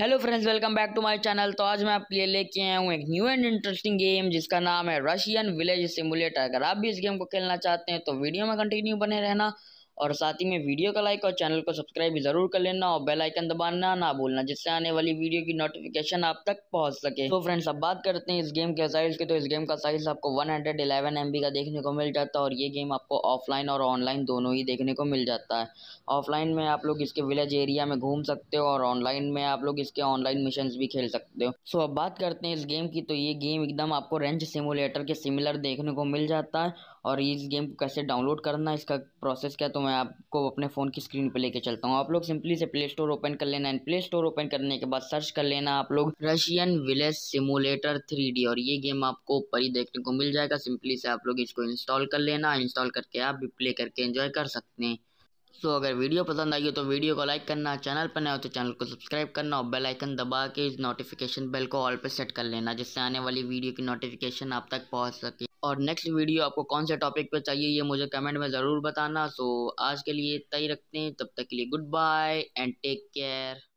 hello friends welcome back to my channel तो आज मैं आपके लिए लेके आया हूँ एक न्यू एंड इंटरेस्टिंग गेम जिसका नाम है रशियन विलेज सिमुलेटर अगर आप भी इस गेम को खेलना चाहते हैं तो वीडियो में कंटिन्यू बने रहना और साथ ही में वीडियो का लाइक और चैनल को सब्सक्राइब भी ज़रूर कर लेना और बेल आइकन दबाना ना भूलना जिससे आने वाली वीडियो की नोटिफिकेशन आप तक पहुंच सके तो फ्रेंड्स अब बात करते हैं इस गेम के साइज की तो इस गेम का साइज आपको 111 बी का देखने को मिल जाता है और ये गेम आपको ऑफलाइन और ऑनलाइन दोनों ही देखने को मिल जाता है ऑफलाइन में आप लोग इसके विलेज एरिया में घूम सकते हो और ऑनलाइन में आप लोग इसके ऑनलाइन मिशन भी खेल सकते हो सो अब बात करते हैं इस गेम की तो ये गेम एकदम आपको रेंज सिमुलेटर के सिमिलर देखने को मिल जाता है और इस गेम को कैसे डाउनलोड करना इसका प्रोसेस क्या तो मैं आपको अपने फ़ोन की स्क्रीन पर लेके चलता हूँ आप लोग सिंपली से प्ले स्टोर ओपन कर लेना एंड प्ले स्टोर ओपन करने के बाद सर्च कर लेना आप लोग रशियन विलेज सिमुलेटर थ्री और ये गेम आपको ऊपर ही देखने को मिल जाएगा सिंपली से आप लोग इसको इंस्टॉल कर लेना इंस्टॉल करके आप भी प्ले करके इन्जॉय कर सकते हैं सो अगर वीडियो पसंद आई हो तो वीडियो को लाइक करना चैनल पर नए हो तो चैनल को सब्सक्राइब करना और बेल आइकन दबा के इस नोटिफिकेशन बेल को ऑल पर सेट कर लेना जिससे आने वाली वीडियो की नोटिफिकेशन आप तक पहुंच सके और नेक्स्ट वीडियो आपको कौन से टॉपिक पे चाहिए ये मुझे कमेंट में ज़रूर बताना सो आज के लिए तय रखते हैं तब तक के लिए good bye and take care